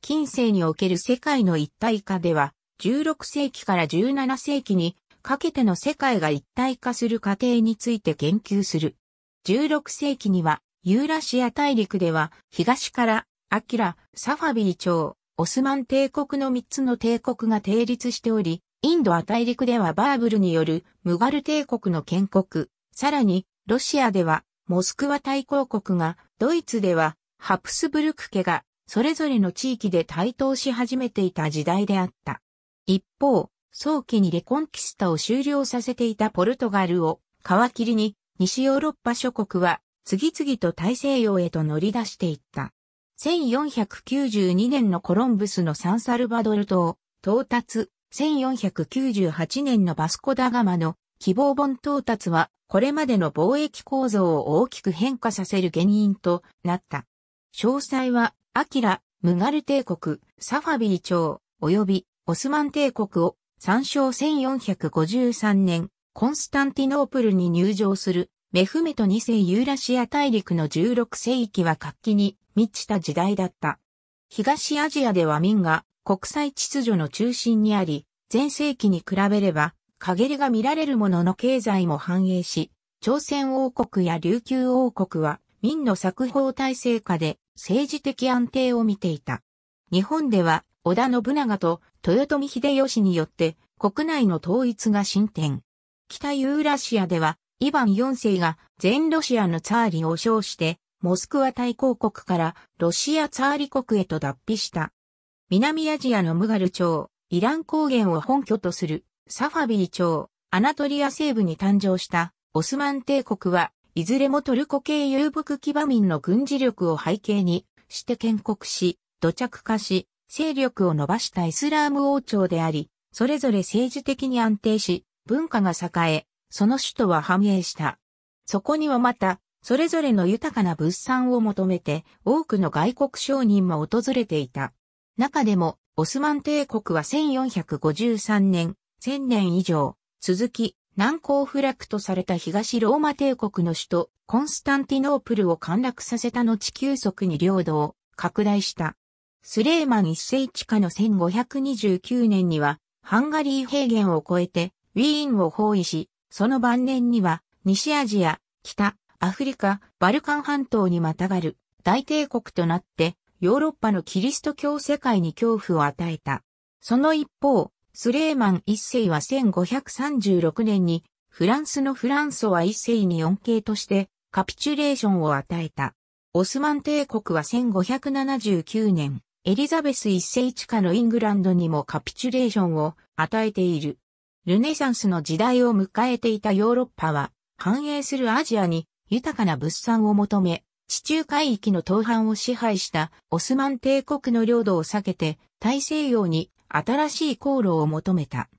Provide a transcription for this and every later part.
近世における世界の一体化では、16世紀から17世紀にかけての世界が一体化する過程について研究する。16世紀には、ユーラシア大陸では、東から、アキラ、サファビー朝、オスマン帝国の3つの帝国が定立しており、インドア大陸ではバーブルによるムガル帝国の建国、さらに、ロシアでは、モスクワ大公国が、ドイツでは、ハプスブルク家が、それぞれの地域で台頭し始めていた時代であった。一方、早期にレコンキスタを終了させていたポルトガルを皮切りに西ヨーロッパ諸国は次々と大西洋へと乗り出していった。1492年のコロンブスのサンサルバドル島到達、1498年のバスコダガマの希望本到達はこれまでの貿易構造を大きく変化させる原因となった。詳細はアキラ、ムガル帝国、サファビー朝、及びオスマン帝国を参照1453年、コンスタンティノープルに入場するメフメト2世ユーラシア大陸の16世紀は活気に満ちた時代だった。東アジアでは民が国際秩序の中心にあり、前世紀に比べれば、陰りが見られるものの経済も繁栄し、朝鮮王国や琉球王国は民の作法体制下で政治的安定を見ていた。日本では織田信長と豊臣秀吉によって国内の統一が進展。北ユーラシアではイヴァン4世が全ロシアのツァーリを称して、モスクワ大公国からロシアツァーリ国へと脱皮した。南アジアのムガル朝、イラン高原を本拠とするサファビー朝、アナトリア西部に誕生したオスマン帝国はいずれもトルコ系遊牧騎馬民の軍事力を背景にして建国し、土着化し、勢力を伸ばしたイスラーム王朝であり、それぞれ政治的に安定し、文化が栄え、その首都は繁栄した。そこにはまた、それぞれの豊かな物産を求めて、多くの外国商人も訪れていた。中でも、オスマン帝国は1453年、1000年以上、続き、難攻不落とされた東ローマ帝国の首都、コンスタンティノープルを陥落させた後急速に領土を拡大した。スレーマン一世地下の1529年には、ハンガリー平原を越えて、ウィーンを包囲し、その晩年には、西アジア、北、アフリカ、バルカン半島にまたがる大帝国となって、ヨーロッパのキリスト教世界に恐怖を与えた。その一方、スレーマン一世は1536年にフランスのフランソワ一世に恩恵としてカピチュレーションを与えた。オスマン帝国は1579年、エリザベス一世地下のイングランドにもカピチュレーションを与えている。ルネサンスの時代を迎えていたヨーロッパは、繁栄するアジアに豊かな物産を求め、地中海域の東半を支配したオスマン帝国の領土を避けて大西洋に新しい航路を求めた。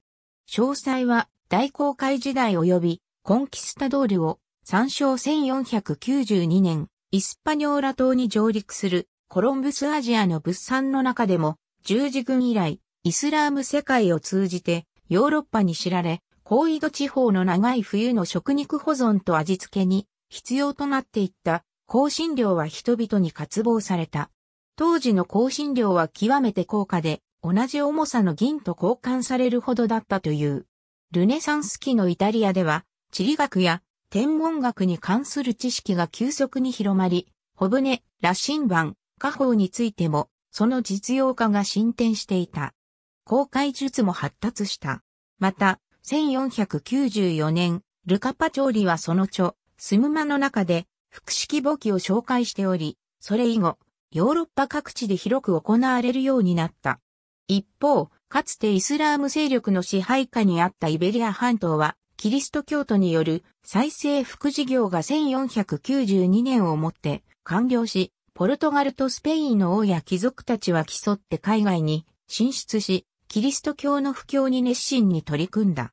詳細は大航海時代及びコンキスタドールを参照1492年、イスパニョーラ島に上陸するコロンブスアジアの物産の中でも十字軍以来イスラーム世界を通じてヨーロッパに知られ、高緯度地方の長い冬の食肉保存と味付けに必要となっていった香辛料は人々に渇望された。当時の香辛料は極めて高価で同じ重さの銀と交換されるほどだったという。ルネサンス期のイタリアでは、地理学や天文学に関する知識が急速に広まり、ホブネ、羅針盤、家宝についても、その実用化が進展していた。公開術も発達した。また、1494年、ルカパ調理はその著、スムマの中で、複式簿記を紹介しており、それ以後、ヨーロッパ各地で広く行われるようになった。一方、かつてイスラーム勢力の支配下にあったイベリア半島は、キリスト教徒による再生副事業が1492年をもって完了し、ポルトガルとスペインの王や貴族たちは競って海外に進出し、キリスト教の布教に熱心に取り組んだ。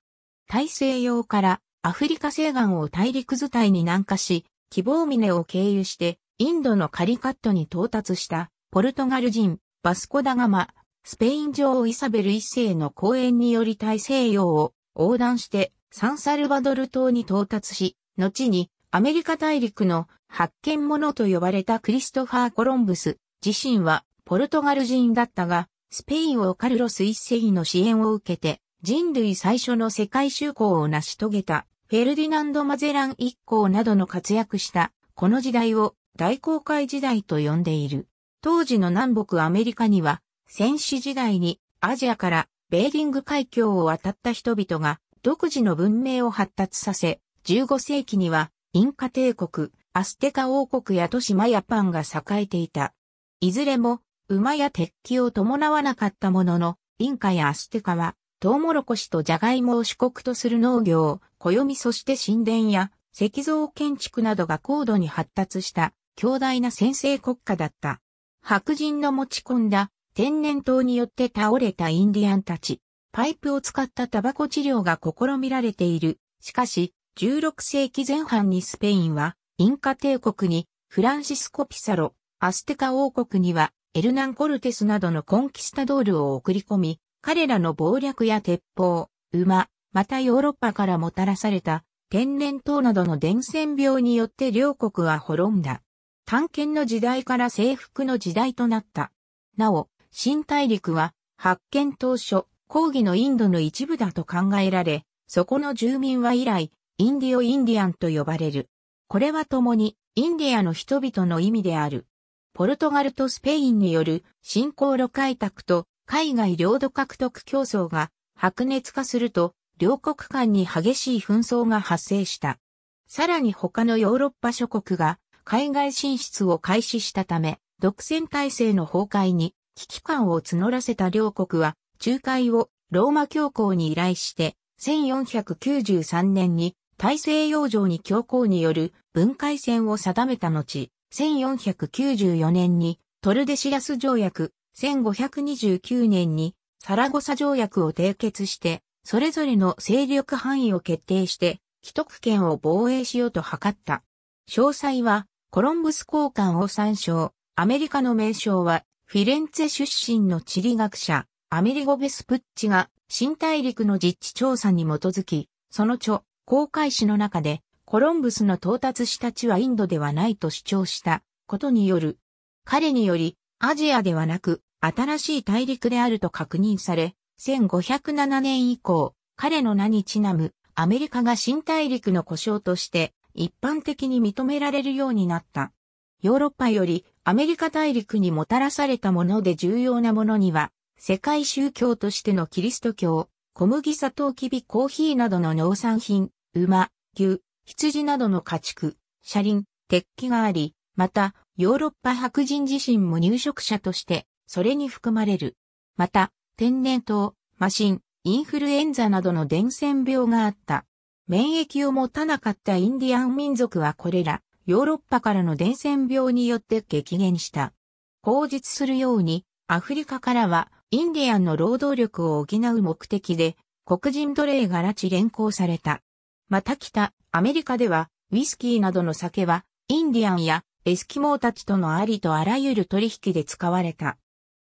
大西洋からアフリカ西岸を大陸図体に南下し、希望峰を経由してインドのカリカットに到達したポルトガル人バスコダガマ、スペイン女王イサベル一世の講演により大西洋を横断してサンサルバドル島に到達し、後にアメリカ大陸の発見者と呼ばれたクリストファー・コロンブス自身はポルトガル人だったが、スペインをカルロス一世の支援を受けて人類最初の世界就航を成し遂げたフェルディナンド・マゼラン一行などの活躍したこの時代を大航海時代と呼んでいる。当時の南北アメリカには戦死時代にアジアからベーリング海峡を渡った人々が独自の文明を発達させ、15世紀にはインカ帝国、アステカ王国や都市マヤパンが栄えていた。いずれも馬や鉄器を伴わなかったものの、インカやアステカはトウモロコシとジャガイモを主国とする農業、暦そして神殿や石像建築などが高度に発達した強大な先制国家だった。白人の持ち込んだ天然痘によって倒れたインディアンたち。パイプを使ったタバコ治療が試みられている。しかし、16世紀前半にスペインは、インカ帝国に、フランシスコ・ピサロ、アステカ王国には、エルナン・コルテスなどのコンキスタドールを送り込み、彼らの暴略や鉄砲、馬、またヨーロッパからもたらされた、天然痘などの伝染病によって両国は滅んだ。探検の時代から征服の時代となった。なお、新大陸は発見当初、抗議のインドの一部だと考えられ、そこの住民は以来、インディオ・インディアンと呼ばれる。これは共に、インディアの人々の意味である。ポルトガルとスペインによる新興路開拓と海外領土獲得競争が白熱化すると、両国間に激しい紛争が発生した。さらに他のヨーロッパ諸国が海外進出を開始したため、独占体制の崩壊に危機感を募らせた両国は、仲介をローマ教皇に依頼して、1493年に大西洋上に教皇による分解線を定めた後、1494年にトルデシアス条約、1529年にサラゴサ条約を締結して、それぞれの勢力範囲を決定して、既得権を防衛しようと図った。詳細は、コロンブス交換を参照。アメリカの名称は、フィレンツェ出身の地理学者、アメリゴ・ベスプッチが新大陸の実地調査に基づき、その著、航海史の中で、コロンブスの到達した地はインドではないと主張したことによる。彼により、アジアではなく、新しい大陸であると確認され、1507年以降、彼の名にちなむ、アメリカが新大陸の故障として、一般的に認められるようになった。ヨーロッパよりアメリカ大陸にもたらされたもので重要なものには、世界宗教としてのキリスト教、小麦砂糖キビコーヒーなどの農産品、馬、牛、羊などの家畜、車輪、鉄器があり、また、ヨーロッパ白人自身も入植者として、それに含まれる。また、天然痘、マシン、インフルエンザなどの伝染病があった。免疫を持たなかったインディアン民族はこれら、ヨーロッパからの伝染病によって激減した。口述するように、アフリカからはインディアンの労働力を補う目的で、黒人奴隷が拉致連行された。また北、アメリカでは、ウィスキーなどの酒は、インディアンやエスキモーたちとのありとあらゆる取引で使われた。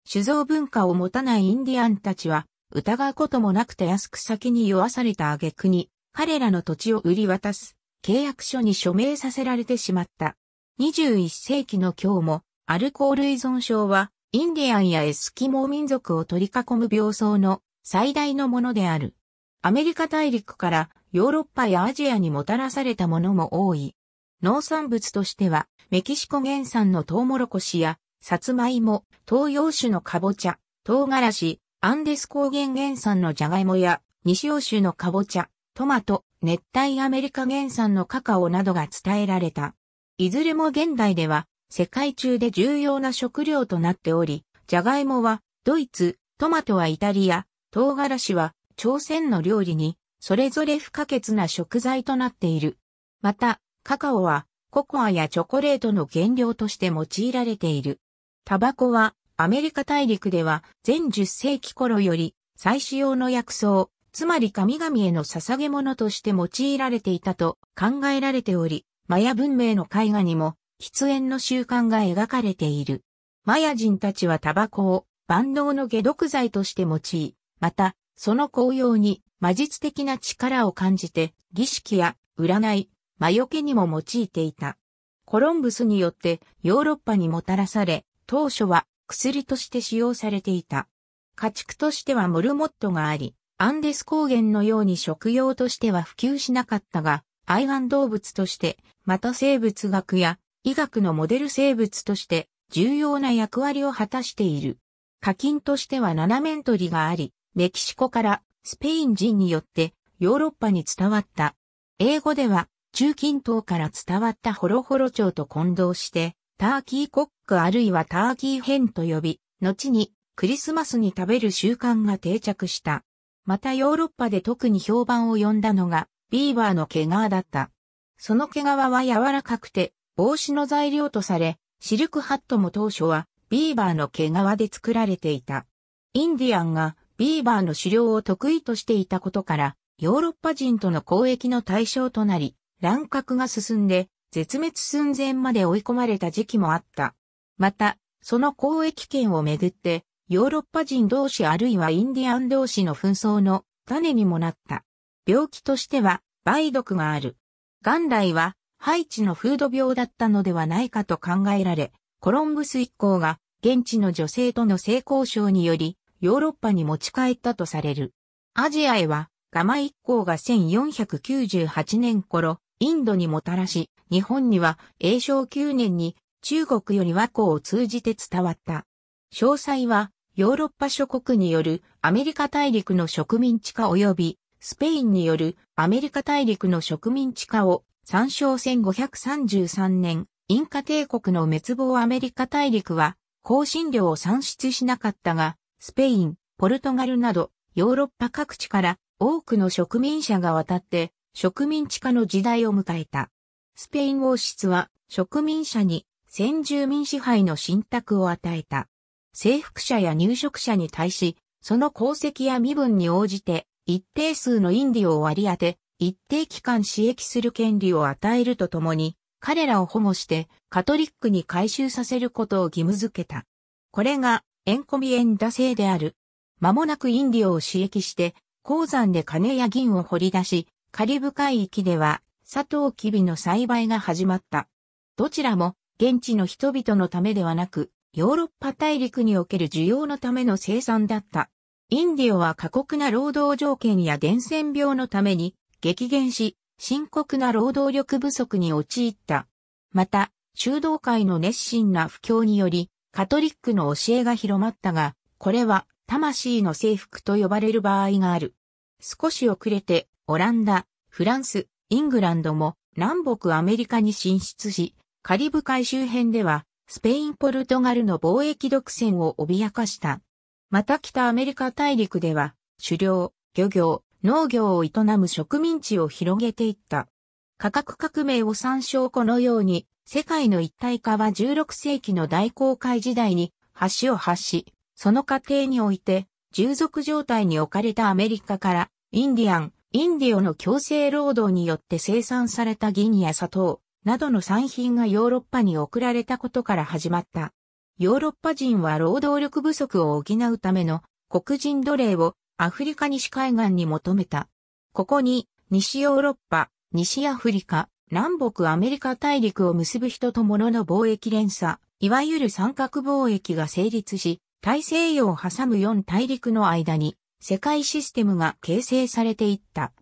酒造文化を持たないインディアンたちは、疑うこともなくて安く先に酔わされた挙句に、彼らの土地を売り渡す。契約書に署名させられてしまった。21世紀の今日も、アルコール依存症は、インディアンやエスキモー民族を取り囲む病巣の最大のものである。アメリカ大陸からヨーロッパやアジアにもたらされたものも多い。農産物としては、メキシコ原産のトウモロコシや、サツマイモ、東洋種のカボチャ、唐辛子、アンデス高原原産のジャガイモや、西洋種のカボチャ、トマト、熱帯アメリカ原産のカカオなどが伝えられた。いずれも現代では世界中で重要な食料となっており、ジャガイモはドイツ、トマトはイタリア、唐辛子は朝鮮の料理にそれぞれ不可欠な食材となっている。また、カカオはココアやチョコレートの原料として用いられている。タバコはアメリカ大陸では全10世紀頃より再使用の薬草、つまり神々への捧げ物として用いられていたと考えられており、マヤ文明の絵画にも喫煙の習慣が描かれている。マヤ人たちはタバコを万能の解毒剤として用い、また、その紅葉に魔術的な力を感じて、儀式や占い、魔除けにも用いていた。コロンブスによってヨーロッパにもたらされ、当初は薬として使用されていた。家畜としてはモルモットがあり、アンデス高原のように食用としては普及しなかったが、愛玩動物として、また生物学や医学のモデル生物として重要な役割を果たしている。課金としては斜面取りがあり、メキシコからスペイン人によってヨーロッパに伝わった。英語では中近東から伝わったホロホロ鳥と混同して、ターキーコックあるいはターキーヘンと呼び、後にクリスマスに食べる習慣が定着した。またヨーロッパで特に評判を呼んだのが、ビーバーの毛皮だった。その毛皮は柔らかくて、帽子の材料とされ、シルクハットも当初は、ビーバーの毛皮で作られていた。インディアンが、ビーバーの狩猟を得意としていたことから、ヨーロッパ人との交易の対象となり、乱獲が進んで、絶滅寸前まで追い込まれた時期もあった。また、その交易権をめぐって、ヨーロッパ人同士あるいはインディアン同士の紛争の種にもなった。病気としては梅毒がある。元来はハイチの風土病だったのではないかと考えられ、コロンブス一行が現地の女性との性交渉によりヨーロッパに持ち帰ったとされる。アジアへはガマ一行が1498年頃インドにもたらし、日本には永正9年に中国より和光を通じて伝わった。詳細はヨーロッパ諸国によるアメリカ大陸の植民地化及びスペインによるアメリカ大陸の植民地化を参照1533年、インカ帝国の滅亡アメリカ大陸は、香辛料を産出しなかったが、スペイン、ポルトガルなど、ヨーロッパ各地から多くの植民者が渡って、植民地化の時代を迎えた。スペイン王室は植民者に先住民支配の信託を与えた。征服者や入植者に対し、その功績や身分に応じて、一定数のインディを割り当て、一定期間使役する権利を与えるとともに、彼らを保護してカトリックに回収させることを義務づけた。これがエンコミエンダ制である。間もなくインディオを刺激して、鉱山で金や銀を掘り出し、カリブ海域では、砂糖キビの栽培が始まった。どちらも、現地の人々のためではなく、ヨーロッパ大陸における需要のための生産だった。インディオは過酷な労働条件や伝染病のために激減し、深刻な労働力不足に陥った。また、修道会の熱心な布教により、カトリックの教えが広まったが、これは魂の征服と呼ばれる場合がある。少し遅れて、オランダ、フランス、イングランドも南北アメリカに進出し、カリブ海周辺ではスペイン・ポルトガルの貿易独占を脅かした。また北アメリカ大陸では、狩猟、漁業、農業を営む植民地を広げていった。価格革命を参照このように、世界の一体化は16世紀の大航海時代に橋を発し、その過程において、従属状態に置かれたアメリカから、インディアン、インディオの強制労働によって生産された銀や砂糖、などの産品がヨーロッパに送られたことから始まった。ヨーロッパ人は労働力不足を補うための黒人奴隷をアフリカ西海岸に求めた。ここに西ヨーロッパ、西アフリカ、南北アメリカ大陸を結ぶ人と物の貿易連鎖、いわゆる三角貿易が成立し、大西洋を挟む4大陸の間に世界システムが形成されていった。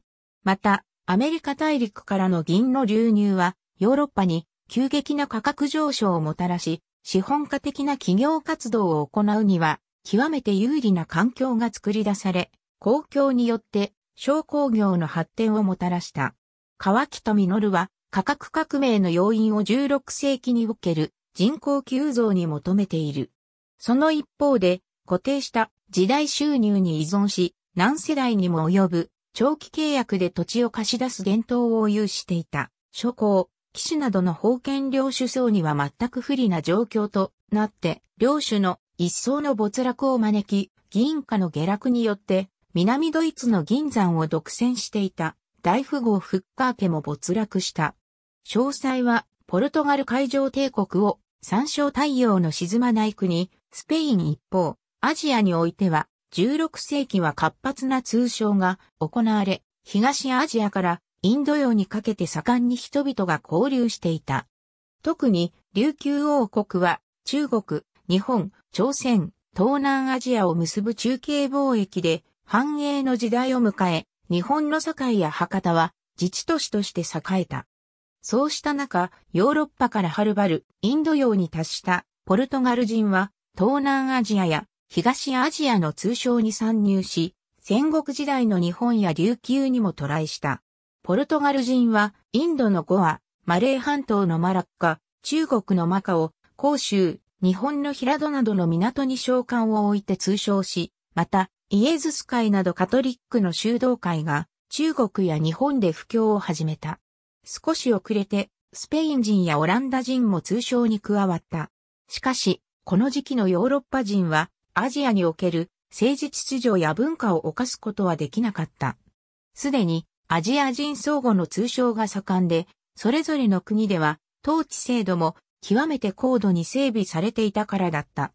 また、アメリカ大陸からの銀の流入はヨーロッパに急激な価格上昇をもたらし、資本家的な企業活動を行うには、極めて有利な環境が作り出され、公共によって商工業の発展をもたらした。川北実は価格革命の要因を16世紀における人口急増に求めている。その一方で固定した時代収入に依存し何世代にも及ぶ長期契約で土地を貸し出す伝統を有していた諸行騎手などの封建領主層には全く不利な状況となって、領主の一層の没落を招き、銀貨の下落によって、南ドイツの銀山を独占していた大富豪フッカー家も没落した。詳細は、ポルトガル海上帝国を参照太陽の沈まない国、スペイン一方、アジアにおいては、16世紀は活発な通商が行われ、東アジアからインド洋にかけて盛んに人々が交流していた。特に琉球王国は中国、日本、朝鮮、東南アジアを結ぶ中継貿易で繁栄の時代を迎え、日本の堺や博多は自治都市として栄えた。そうした中、ヨーロッパからはるばるインド洋に達したポルトガル人は東南アジアや東アジアの通商に参入し、戦国時代の日本や琉球にも渡来した。ポルトガル人は、インドのゴア、マレー半島のマラッカ、中国のマカオ、広州、日本の平戸などの港に召喚を置いて通称し、また、イエズス会などカトリックの修道会が、中国や日本で布教を始めた。少し遅れて、スペイン人やオランダ人も通称に加わった。しかし、この時期のヨーロッパ人は、アジアにおける政治秩序や文化を犯すことはできなかった。すでに、アジア人相互の通称が盛んで、それぞれの国では、統治制度も極めて高度に整備されていたからだった。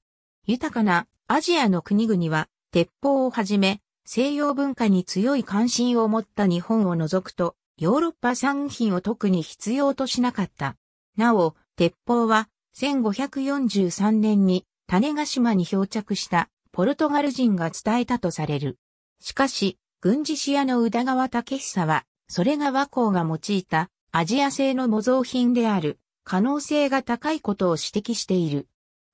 豊かなアジアの国々は、鉄砲をはじめ、西洋文化に強い関心を持った日本を除くと、ヨーロッパ産品を特に必要としなかった。なお、鉄砲は1543年に種ヶ島に漂着したポルトガル人が伝えたとされる。しかし、軍事視野の宇田川武久は、それが和光が用いたアジア製の模造品である可能性が高いことを指摘している。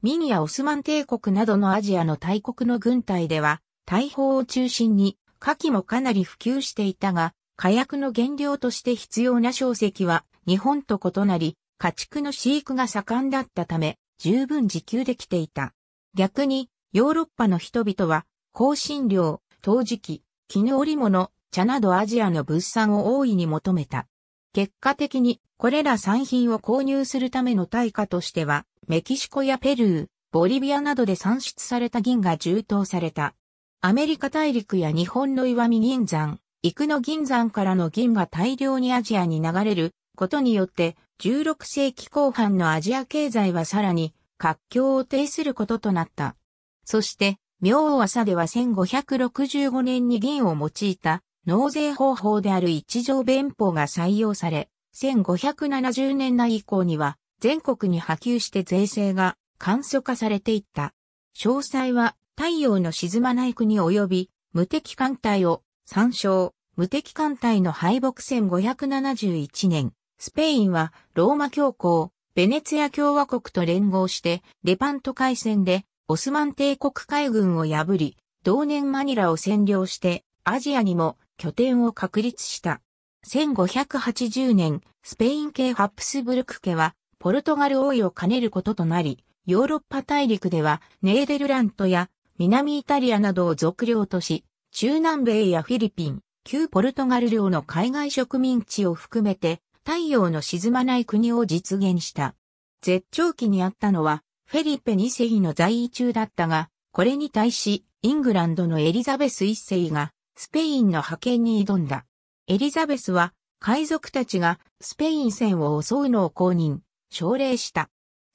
ミニやオスマン帝国などのアジアの大国の軍隊では、大砲を中心に火器もかなり普及していたが、火薬の原料として必要な小石は日本と異なり、家畜の飼育が盛んだったため、十分自給できていた。逆に、ヨーロッパの人々は、香辛料、陶磁器、絹織物、茶などアジアの物産を大いに求めた。結果的に、これら産品を購入するための対価としては、メキシコやペルー、ボリビアなどで産出された銀が充当された。アメリカ大陸や日本の岩見銀山、幾野銀山からの銀が大量にアジアに流れることによって、16世紀後半のアジア経済はさらに活況を呈することとなった。そして、明王朝では1565年に銀を用いた納税方法である一条弁法が採用され、1570年代以降には全国に波及して税制が簡素化されていった。詳細は太陽の沈まない国及び無敵艦隊を参照。無敵艦隊の敗北1 571年、スペインはローマ教皇、ベネツィア共和国と連合してレパント海戦でオスマン帝国海軍を破り、同年マニラを占領してアジアにも拠点を確立した。1580年、スペイン系ハプスブルク家はポルトガル王位を兼ねることとなり、ヨーロッパ大陸ではネーデルラントや南イタリアなどを属領とし、中南米やフィリピン、旧ポルトガル領の海外植民地を含めて太陽の沈まない国を実現した。絶頂期にあったのはフェリペ2世の在位中だったが、これに対し、イングランドのエリザベス1世が、スペインの派遣に挑んだ。エリザベスは、海賊たちがスペイン船を襲うのを公認、奨励した。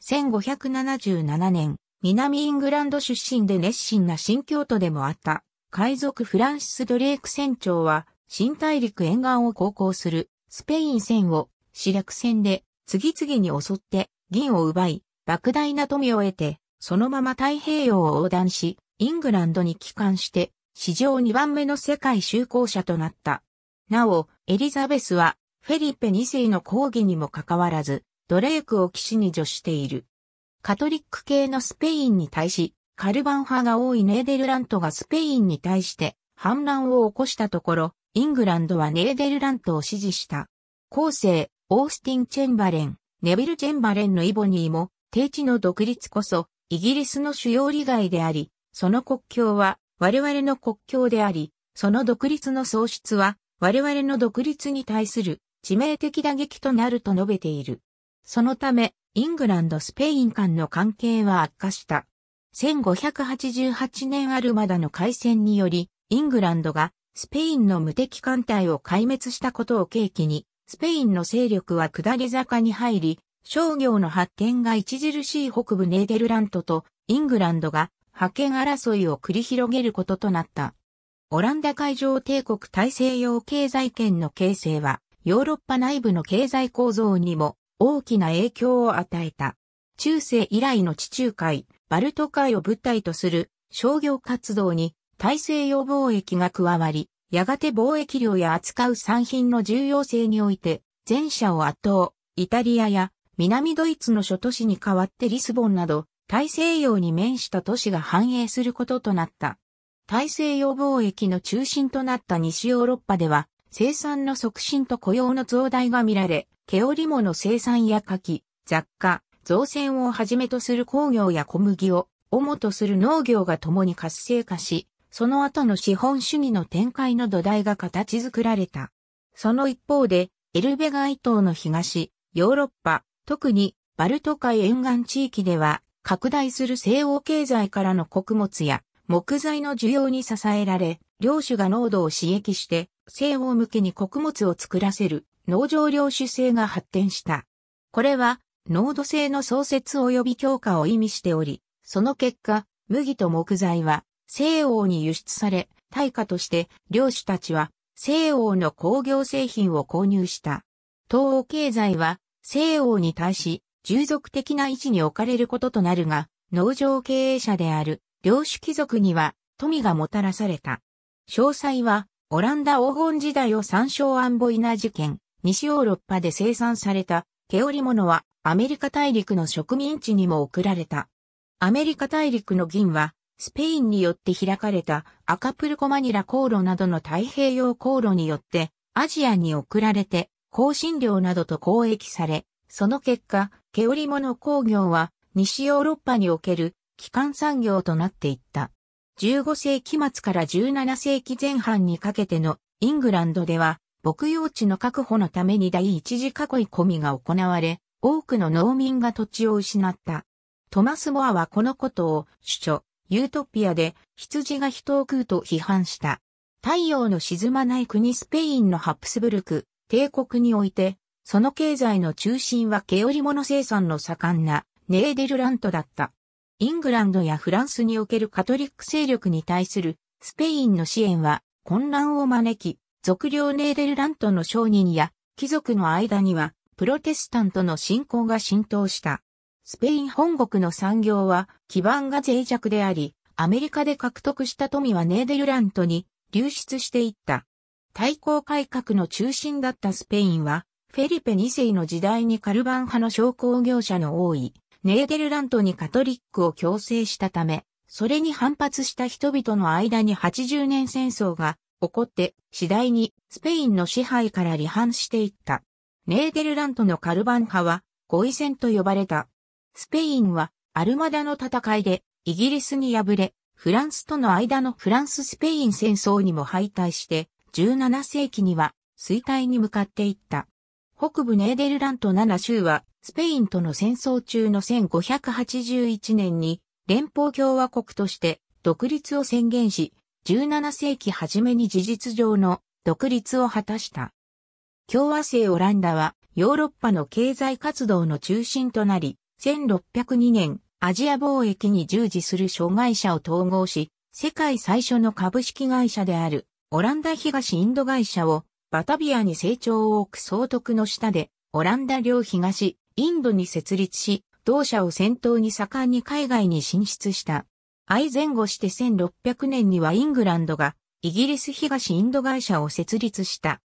1577年、南イングランド出身で熱心な新教徒でもあった、海賊フランシス・ドレーク船長は、新大陸沿岸を航行するスペイン船を、死略船で次々に襲って銀を奪い、莫大な富を得て、そのまま太平洋を横断し、イングランドに帰還して、史上2番目の世界就航者となった。なお、エリザベスは、フェリペ2世の抗議にもかかわらず、ドレークを騎士に助している。カトリック系のスペインに対し、カルバン派が多いネーデルラントがスペインに対して反乱を起こしたところ、イングランドはネーデルラントを支持した。後世、オースティン・チェンバレン、ネビル・チェンバレンのイボニーも低地の独立こそ、イギリスの主要利害であり、その国境は我々の国境であり、その独立の喪失は我々の独立に対する致命的打撃となると述べている。そのため、イングランド・スペイン間の関係は悪化した。1588年アルマダの海戦により、イングランドがスペインの無敵艦隊を壊滅したことを契機に、スペインの勢力は下り坂に入り、商業の発展が著しい北部ネーデルラントとイングランドが覇権争いを繰り広げることとなった。オランダ海上帝国大西洋経済圏の形成はヨーロッパ内部の経済構造にも大きな影響を与えた。中世以来の地中海、バルト海を舞台とする商業活動に大西洋貿易が加わり、やがて貿易量や扱う産品の重要性において前者を圧倒、イタリアや南ドイツの諸都市に代わってリスボンなど、大西洋に面した都市が繁栄することとなった。大西洋貿易の中心となった西ヨーロッパでは、生産の促進と雇用の増大が見られ、毛織物生産や柿、雑貨、造船をはじめとする工業や小麦を主とする農業が共に活性化し、その後の資本主義の展開の土台が形作られた。その一方で、エルベ街島の東、ヨーロッパ、特にバルト海沿岸地域では拡大する西欧経済からの穀物や木材の需要に支えられ、領主が濃度を刺激して西欧向けに穀物を作らせる農場領主制が発展した。これは濃度制の創設及び強化を意味しており、その結果、麦と木材は西欧に輸出され、対価として領主たちは西欧の工業製品を購入した。東欧経済は西欧に対し、従属的な位置に置かれることとなるが、農場経営者である領主貴族には富がもたらされた。詳細は、オランダ黄金時代を参照アンボイナ事件、西ヨーロッパで生産された、毛織物はアメリカ大陸の植民地にも送られた。アメリカ大陸の銀は、スペインによって開かれたアカプルコマニラ航路などの太平洋航路によってアジアに送られて香辛料などと交易され、その結果、毛織物工業は西ヨーロッパにおける基幹産業となっていった。15世紀末から17世紀前半にかけてのイングランドでは、牧用地の確保のために第一次囲い込みが行われ、多くの農民が土地を失った。トマス・モアはこのことを主張、ユートピアで羊が人を食うと批判した。太陽の沈まない国スペインのハプスブルク、帝国において、その経済の中心は毛織物生産の盛んなネーデルラントだった。イングランドやフランスにおけるカトリック勢力に対するスペインの支援は混乱を招き、俗領ネーデルラントの商人や貴族の間にはプロテスタントの信仰が浸透した。スペイン本国の産業は基盤が脆弱であり、アメリカで獲得した富はネーデルラントに流出していった。対抗改革の中心だったスペインは、フェリペ2世の時代にカルバン派の商工業者の多い、ネーデルラントにカトリックを強制したため、それに反発した人々の間に80年戦争が起こって、次第にスペインの支配から離反していった。ネーデルラントのカルバン派は、ごイ戦と呼ばれた。スペインは、アルマダの戦いで、イギリスに敗れ、フランスとの間のフランス・スペイン戦争にも敗退して、17世紀には衰退に向かっていった。北部ネーデルラント7州はスペインとの戦争中の1581年に連邦共和国として独立を宣言し、17世紀初めに事実上の独立を果たした。共和制オランダはヨーロッパの経済活動の中心となり、1602年アジア貿易に従事する障害者を統合し、世界最初の株式会社であるオランダ東インド会社をバタビアに成長を置く総督の下で、オランダ領東インドに設立し、同社を先頭に盛んに海外に進出した。愛前後して1600年にはイングランドがイギリス東インド会社を設立した。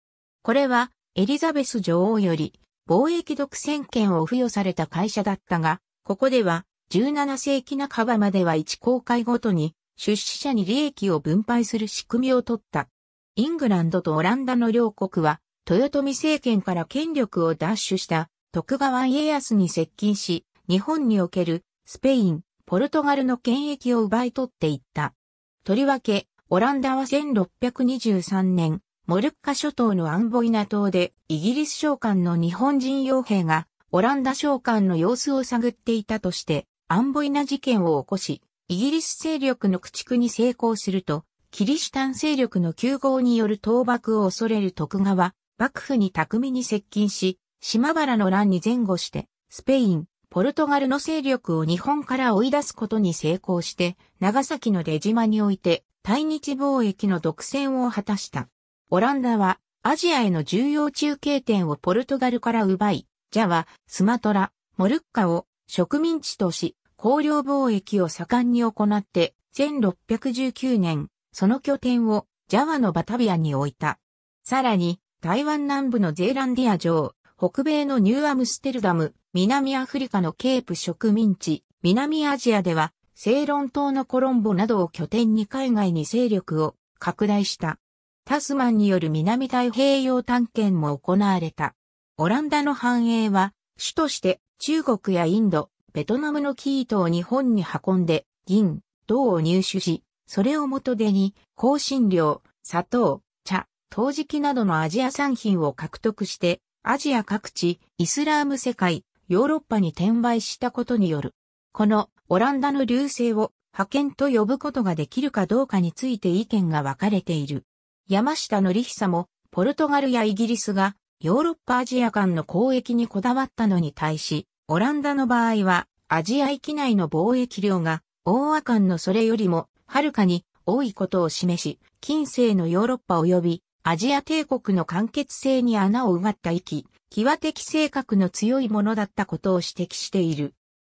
これはエリザベス女王より貿易独占権を付与された会社だったが、ここでは17世紀半ばまでは1公開ごとに出資者に利益を分配する仕組みを取った。イングランドとオランダの両国は、豊臣政権から権力を奪取した徳川家康に接近し、日本におけるスペイン、ポルトガルの権益を奪い取っていった。とりわけ、オランダは1623年、モルッカ諸島のアンボイナ島でイギリス商館の日本人傭兵がオランダ商館の様子を探っていたとしてアンボイナ事件を起こし、イギリス勢力の駆逐に成功すると、キリシタン勢力の急合による倒幕を恐れる徳川、幕府に巧みに接近し、島原の乱に前後して、スペイン、ポルトガルの勢力を日本から追い出すことに成功して、長崎の出島において、対日貿易の独占を果たした。オランダは、アジアへの重要中継点をポルトガルから奪い、ジャワ、スマトラ、モルッカを植民地とし、公領貿易を盛んに行って、1619年、その拠点をジャワのバタビアに置いた。さらに、台湾南部のゼーランディア城、北米のニューアムステルダム、南アフリカのケープ植民地、南アジアでは、セイロン島のコロンボなどを拠点に海外に勢力を拡大した。タスマンによる南太平洋探検も行われた。オランダの繁栄は、主として中国やインド、ベトナムのキートを日本に運んで、銀、銅を入手し、それを元手に、香辛料、砂糖、茶、陶磁器などのアジア産品を獲得して、アジア各地、イスラーム世界、ヨーロッパに転売したことによる。このオランダの流星を派遣と呼ぶことができるかどうかについて意見が分かれている。山下則久も、ポルトガルやイギリスがヨーロッパアジア間の交易にこだわったのに対し、オランダの場合は、アジア域内の貿易量が、大和間のそれよりもはるかに多いことを示し、近世のヨーロッパ及びアジア帝国の完結性に穴を奪った域、際的性格の強いものだったことを指摘している。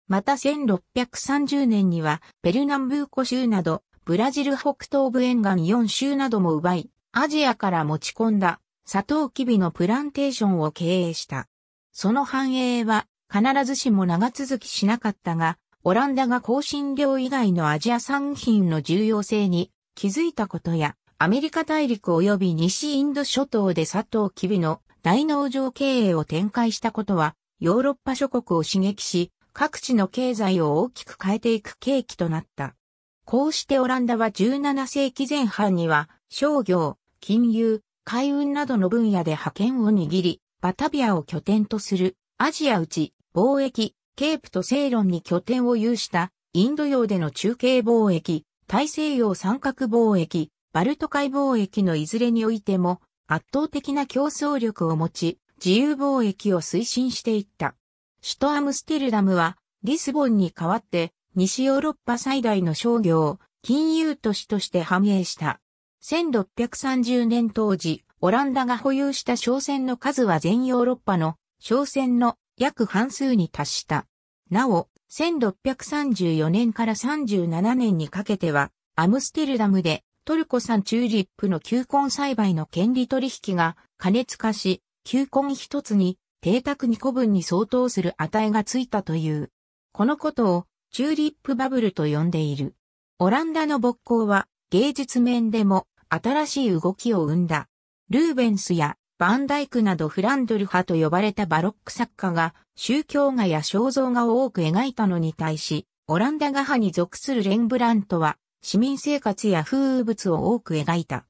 また1630年には、ペルナンブーコ州など、ブラジル北東部沿岸4州なども奪い、アジアから持ち込んだ、サトウキビのプランテーションを経営した。その繁栄は、必ずしも長続きしなかったが、オランダが香辛料以外のアジア産品の重要性に気づいたことや、アメリカ大陸及び西インド諸島で佐藤キビの大農場経営を展開したことは、ヨーロッパ諸国を刺激し、各地の経済を大きく変えていく契機となった。こうしてオランダは17世紀前半には、商業、金融、海運などの分野で派遣を握り、バタビアを拠点とする、アジア内、貿易、ケープとセイロンに拠点を有したインド洋での中継貿易、大西洋三角貿易、バルト海貿易のいずれにおいても圧倒的な競争力を持ち、自由貿易を推進していった。首都アムステルダムはリスボンに代わって西ヨーロッパ最大の商業、金融都市として繁栄した。1630年当時、オランダが保有した商船の数は全ヨーロッパの商船の約半数に達した。なお、1634年から37年にかけては、アムステルダムでトルコ産チューリップの球根栽培の権利取引が過熱化し、球根一つに邸宅2個分に相当する値がついたという。このことをチューリップバブルと呼んでいる。オランダの勃興は芸術面でも新しい動きを生んだ。ルーベンスやバンダイクなどフランドル派と呼ばれたバロック作家が宗教画や肖像画を多く描いたのに対し、オランダ画派に属するレンブラントは市民生活や風物を多く描いた。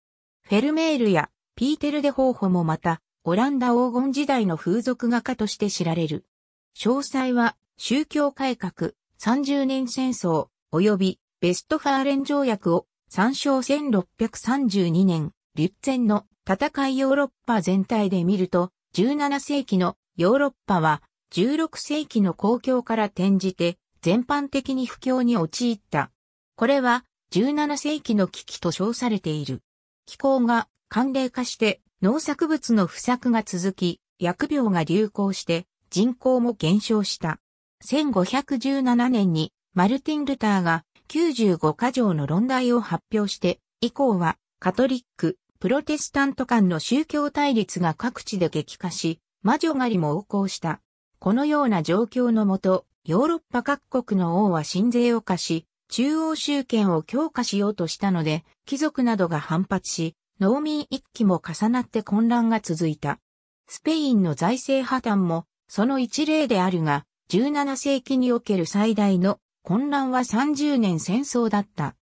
フェルメールやピーテル・デ・ホーホもまた、オランダ黄金時代の風俗画家として知られる。詳細は、宗教改革、30年戦争、及びベストファーレン条約を参照1632年、リュッツェンの戦いヨーロッパ全体で見ると、17世紀のヨーロッパは16世紀の公共から転じて全般的に不況に陥った。これは17世紀の危機と称されている。気候が寒冷化して農作物の不作が続き、薬病が流行して人口も減少した。1517年にマルティン・ルターが95箇条の論題を発表して、以降はカトリック、プロテスタント間の宗教対立が各地で激化し、魔女狩りも横行した。このような状況のもと、ヨーロッパ各国の王は神税を課し、中央集権を強化しようとしたので、貴族などが反発し、農民一揆も重なって混乱が続いた。スペインの財政破綻も、その一例であるが、17世紀における最大の混乱は30年戦争だった。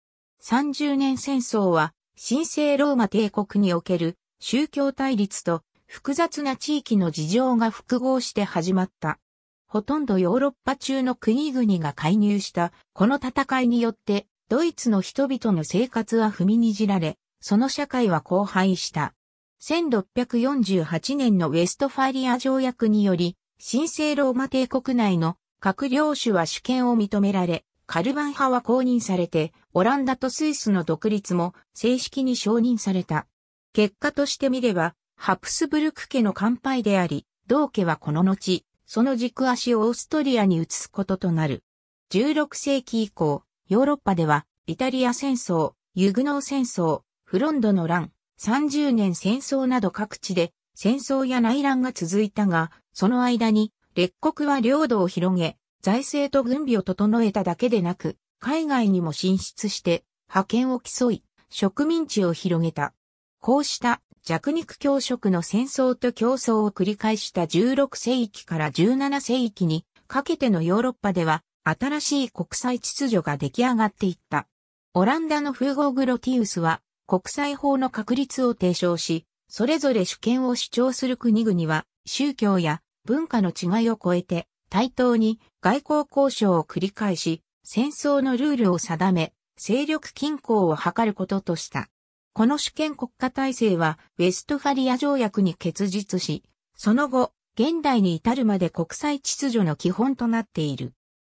30年戦争は神聖ローマ帝国における宗教対立と複雑な地域の事情が複合して始まった。ほとんどヨーロッパ中の国々が介入したこの戦いによってドイツの人々の生活は踏みにじられ、その社会は荒廃した。1648年のウェストファリア条約により、神聖ローマ帝国内の各領主は主権を認められ、カルバン派は公認されて、オランダとスイスの独立も正式に承認された。結果として見れば、ハプスブルク家の乾杯であり、同家はこの後、その軸足をオーストリアに移すこととなる。16世紀以降、ヨーロッパでは、イタリア戦争、ユグノー戦争、フロンドの乱、30年戦争など各地で戦争や内乱が続いたが、その間に列国は領土を広げ、財政と軍備を整えただけでなく、海外にも進出して、覇権を競い、植民地を広げた。こうした弱肉強食の戦争と競争を繰り返した16世紀から17世紀にかけてのヨーロッパでは新しい国際秩序が出来上がっていった。オランダのフーゴ・グロティウスは国際法の確立を提唱し、それぞれ主権を主張する国々は宗教や文化の違いを超えて対等に外交交渉を繰り返し、戦争のルールを定め、勢力均衡を図ることとした。この主権国家体制は、ウェストファリア条約に結実し、その後、現代に至るまで国際秩序の基本となっている。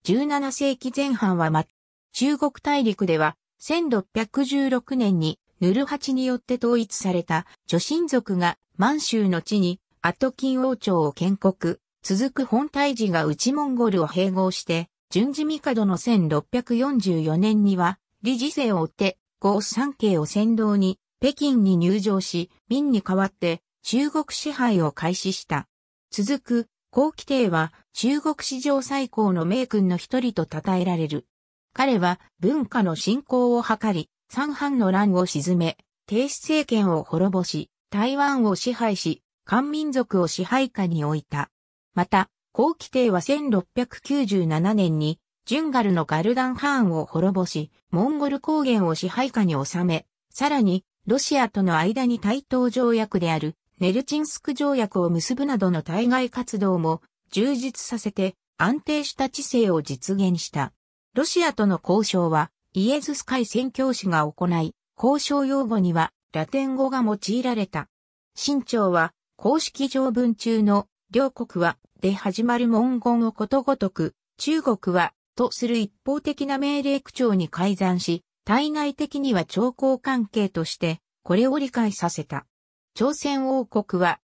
17世紀前半は、ま、中国大陸では、1616年に、ヌルハチによって統一された、女神族が満州の地に、アトキン王朝を建国、続く本体寺が内モンゴルを併合して、順次帝の1644年には、理事制を追って、ゴース三景を先導に、北京に入城し、民に代わって、中国支配を開始した。続く、後期帝は、中国史上最高の名君の一人と称えられる。彼は、文化の振興を図り、三藩の乱を鎮め、帝主政権を滅ぼし、台湾を支配し、漢民族を支配下に置いた。また、後期帝は1697年に、ジュンガルのガルダンハーンを滅ぼし、モンゴル高原を支配下に収め、さらに、ロシアとの間に対等条約である、ネルチンスク条約を結ぶなどの対外活動も充実させて安定した知性を実現した。ロシアとの交渉はイエズス会宣教師が行い、交渉用語にはラテン語が用いられた。新朝は公式条文中の両国は、で始まる文言をことごとく、中国は、とする一方的な命令口調に改ざんし、対外的には朝交関係として、これを理解させた。朝鮮王国は、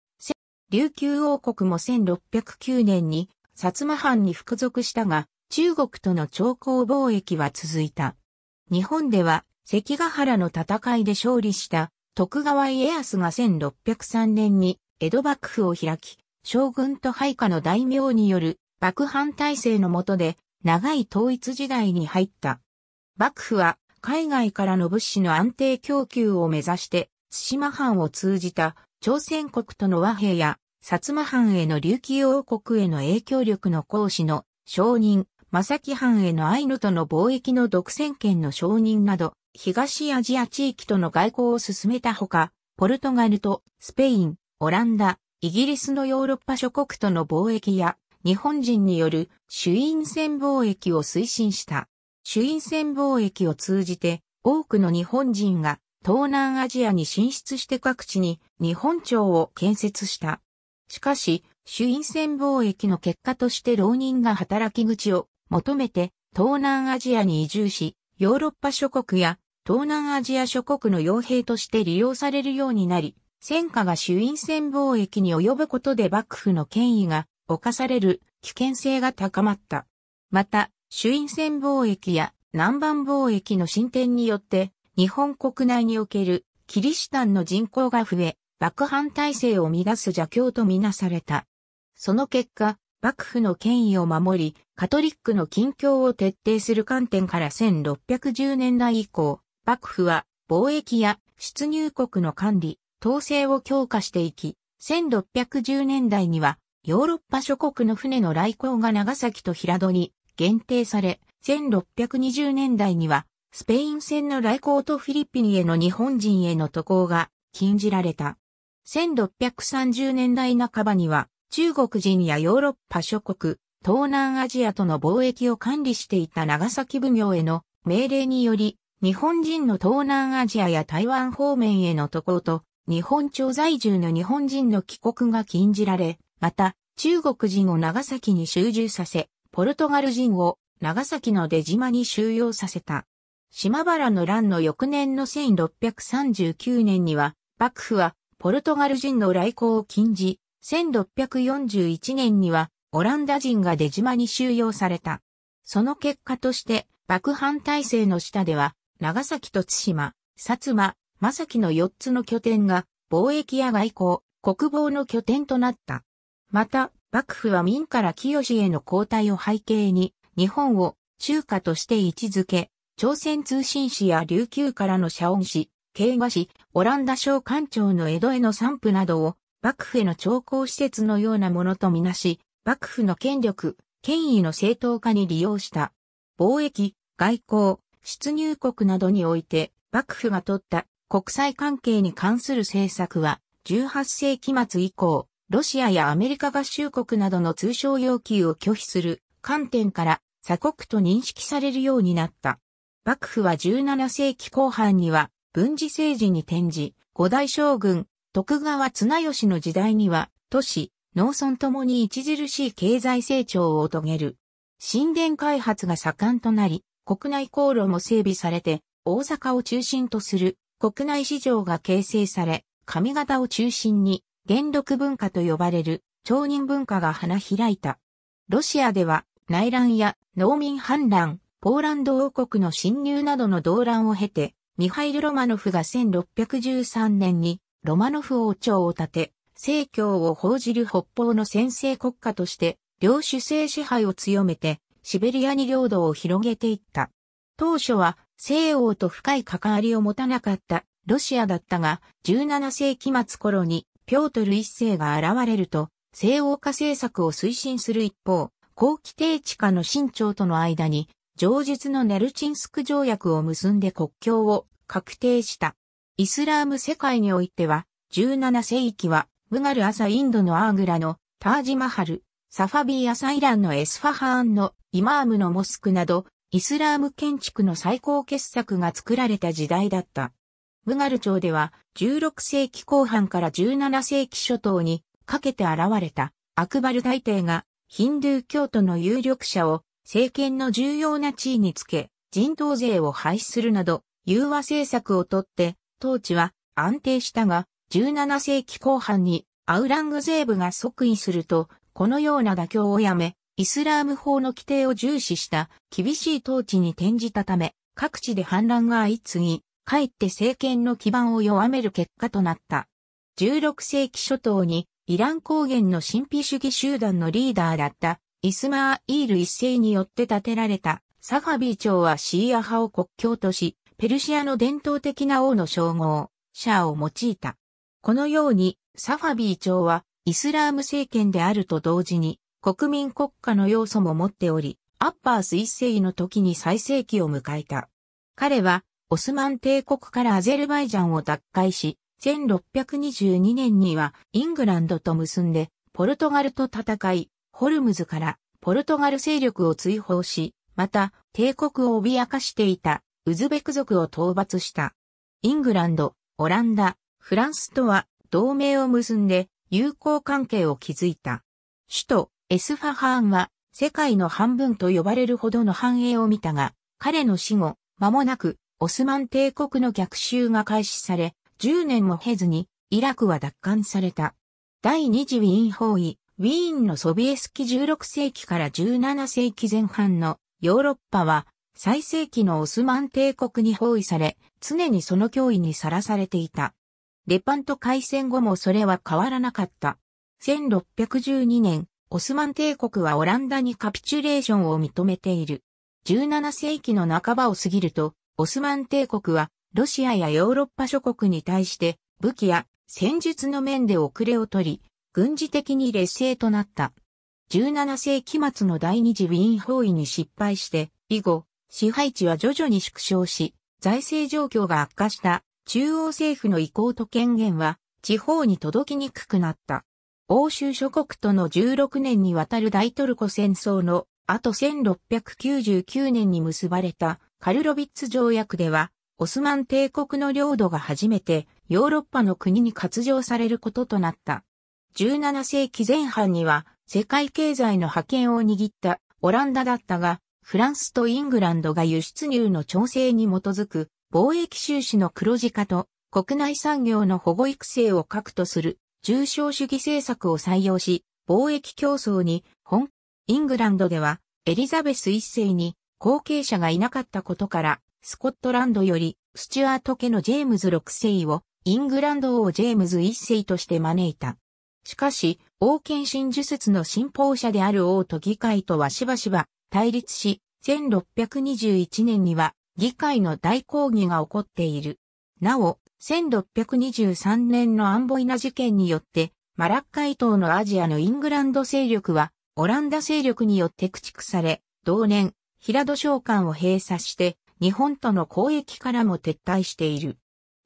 琉球王国も1609年に、薩摩藩に服属したが、中国との朝交貿易は続いた。日本では、関ヶ原の戦いで勝利した、徳川家康が1603年に江戸幕府を開き、将軍と配下の大名による幕藩体制の下で長い統一時代に入った。幕府は海外からの物資の安定供給を目指して、津島藩を通じた朝鮮国との和平や薩摩藩への琉球王国への影響力の行使の承認、正木藩へのアイヌとの貿易の独占権の承認など、東アジア地域との外交を進めたほか、ポルトガルとスペイン、オランダ、イギリスのヨーロッパ諸国との貿易や日本人による主因船貿易を推進した。主因船貿易を通じて多くの日本人が東南アジアに進出して各地に日本町を建設した。しかし、主因船貿易の結果として浪人が働き口を求めて東南アジアに移住し、ヨーロッパ諸国や東南アジア諸国の傭兵として利用されるようになり、戦火が衆院選貿易に及ぶことで幕府の権威が侵される危険性が高まった。また、衆院選貿易や南蛮貿易の進展によって、日本国内におけるキリシタンの人口が増え、幕藩体制を乱す邪教とみなされた。その結果、幕府の権威を守り、カトリックの近況を徹底する観点から1610年代以降、幕府は貿易や出入国の管理、統制を強化していき、1610年代にはヨーロッパ諸国の船の来航が長崎と平戸に限定され、1620年代にはスペイン船の来航とフィリピンへの日本人への渡航が禁じられた。1630年代半ばには中国人やヨーロッパ諸国、東南アジアとの貿易を管理していた長崎奉行への命令により、日本人の東南アジアや台湾方面への渡航と日本町在住の日本人の帰国が禁じられ、また、中国人を長崎に集中させ、ポルトガル人を長崎の出島に収容させた。島原の乱の翌年の1639年には、幕府はポルトガル人の来航を禁じ、1641年にはオランダ人が出島に収容された。その結果として、幕藩体制の下では、長崎と津島、薩摩、正樹の4つの拠点が貿易や外交、国防の拠点となった。また、幕府は民から清への交代を背景に、日本を中華として位置づけ、朝鮮通信使や琉球からの社恩使、慶和使、オランダ省官庁の江戸への散布などを、幕府への徴工施設のようなものとみなし、幕府の権力、権威の正当化に利用した。貿易、外交、出入国などにおいて、幕府が取った国際関係に関する政策は、18世紀末以降、ロシアやアメリカ合衆国などの通商要求を拒否する観点から鎖国と認識されるようになった。幕府は17世紀後半には軍事政治に転じ、五大将軍、徳川綱吉の時代には都市、農村ともに著しい経済成長を遂げる。神殿開発が盛んとなり、国内航路も整備されて、大阪を中心とする国内市場が形成され、髪型を中心に、元禄文化と呼ばれる、町人文化が花開いた。ロシアでは、内乱や農民反乱、ポーランド王国の侵入などの動乱を経て、ミハイル・ロマノフが1613年にロマノフ王朝を建て、政教を報じる北方の先制国家として、領主制支配を強めて、シベリアに領土を広げていった。当初は西欧と深い関わりを持たなかったロシアだったが、17世紀末頃にピョートル一世が現れると、西欧化政策を推進する一方、後期定地下の新朝との間に、上述のネルチンスク条約を結んで国境を確定した。イスラーム世界においては、17世紀は、ムガル朝インドのアーグラのタージマハル、サファビーアサイランのエスファハーンのイマームのモスクなど、イスラーム建築の最高傑作が作られた時代だった。ムガル朝では16世紀後半から17世紀初頭にかけて現れたアクバル大帝がヒンドゥー教徒の有力者を政権の重要な地位につけ人道税を廃止するなど融和政策をとって統治は安定したが17世紀後半にアウラングゼーブが即位するとこのような妥協をやめイスラーム法の規定を重視した厳しい統治に転じたため、各地で反乱が相次ぎ、かえって政権の基盤を弱める結果となった。16世紀初頭にイラン高原の神秘主義集団のリーダーだったイスマーイール一世によって建てられたサファビー朝はシーア派を国境とし、ペルシアの伝統的な王の称号、シャアを用いた。このようにサファビー朝はイスラーム政権であると同時に国民国家の要素も持っており、アッパース一世の時に最盛期を迎えた。彼は、オスマン帝国からアゼルバイジャンを奪回し、1622年にはイングランドと結んで、ポルトガルと戦い、ホルムズからポルトガル勢力を追放し、また帝国を脅かしていたウズベク族を討伐した。イングランド、オランダ、フランスとは同盟を結んで友好関係を築いた。首都エスファハーンは世界の半分と呼ばれるほどの繁栄を見たが、彼の死後、間もなくオスマン帝国の逆襲が開始され、10年も経ずにイラクは奪還された。第二次ウィーン包囲、ウィーンのソビエス期16世紀から17世紀前半のヨーロッパは最盛期のオスマン帝国に包囲され、常にその脅威にさらされていた。レパント海戦後もそれは変わらなかった。1612年、オスマン帝国はオランダにカピチュレーションを認めている。17世紀の半ばを過ぎると、オスマン帝国はロシアやヨーロッパ諸国に対して武器や戦術の面で遅れを取り、軍事的に劣勢となった。17世紀末の第二次ウィーン包囲に失敗して、以後、支配地は徐々に縮小し、財政状況が悪化した中央政府の意向と権限は地方に届きにくくなった。欧州諸国との16年にわたる大トルコ戦争の後1699年に結ばれたカルロビッツ条約では、オスマン帝国の領土が初めてヨーロッパの国に割譲されることとなった。17世紀前半には世界経済の覇権を握ったオランダだったが、フランスとイングランドが輸出入の調整に基づく貿易収支の黒字化と国内産業の保護育成を核とする重商主義政策を採用し、貿易競争に、本、イングランドでは、エリザベス一世に後継者がいなかったことから、スコットランドより、スチュアート家のジェームズ6世を、イングランド王ジェームズ一世として招いた。しかし、王権真呪術の信奉者である王と議会とはしばしば対立し、1621年には議会の大抗議が起こっている。なお、1623年のアンボイナ事件によって、マラッカイ島のアジアのイングランド勢力は、オランダ勢力によって駆逐され、同年、平戸商館を閉鎖して、日本との交易からも撤退している。